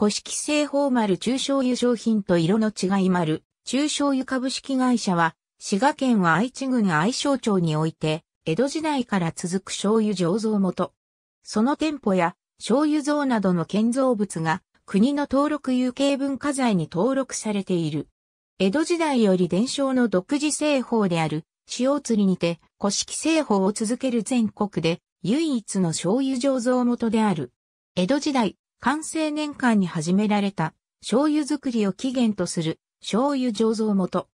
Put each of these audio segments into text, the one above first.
古式製法丸中小油商品と色の違い丸、中小油株式会社は、滋賀県は愛知郡愛称町において、江戸時代から続く醤油醸造元。その店舗や醤油像などの建造物が国の登録有形文化財に登録されている。江戸時代より伝承の独自製法である塩釣りにて古式製法を続ける全国で唯一の醤油醸造元である。江戸時代、完成年間に始められた醤油作りを起源とする醤油醸造元。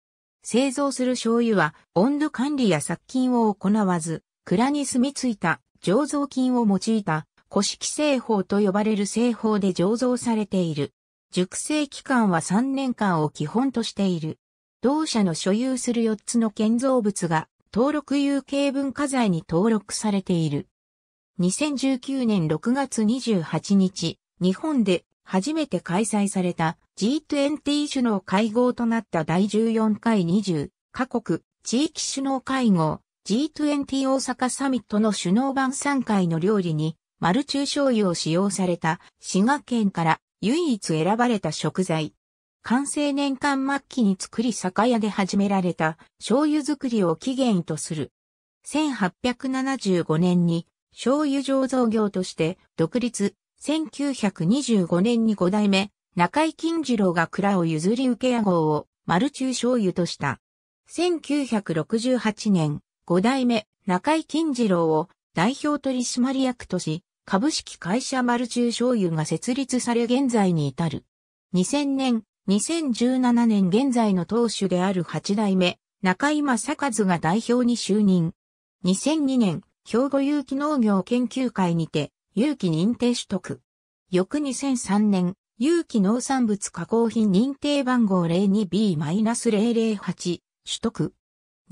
製造する醤油は温度管理や殺菌を行わず、蔵に住み着いた醸造菌を用いた古式製法と呼ばれる製法で醸造されている。熟成期間は3年間を基本としている。同社の所有する4つの建造物が登録有形文化財に登録されている。2019年6月28日、日本で初めて開催された G20 首脳会合となった第14回20カ国地域首脳会合 G20 大阪サミットの首脳版3回の料理にマルチュー醤油を使用された滋賀県から唯一選ばれた食材。完成年間末期に作り酒屋で始められた醤油作りを起源とする。1875年に醤油醸造業として独立、1925年に5代目、中井金次郎が蔵を譲り受け屋号を丸中醤油とした。1968年、5代目、中井金次郎を代表取締役とし、株式会社丸中醤油が設立され現在に至る。2000年、2017年現在の当主である8代目、中井正和が代表に就任。2002年、兵庫有機農業研究会にて、有機認定取得。翌2003年、有機農産物加工品認定番号 02B-008 取得。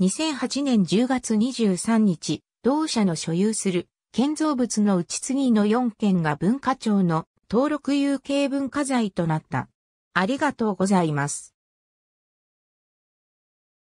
2008年10月23日、同社の所有する建造物のうち次の4件が文化庁の登録有形文化財となった。ありがとうございます。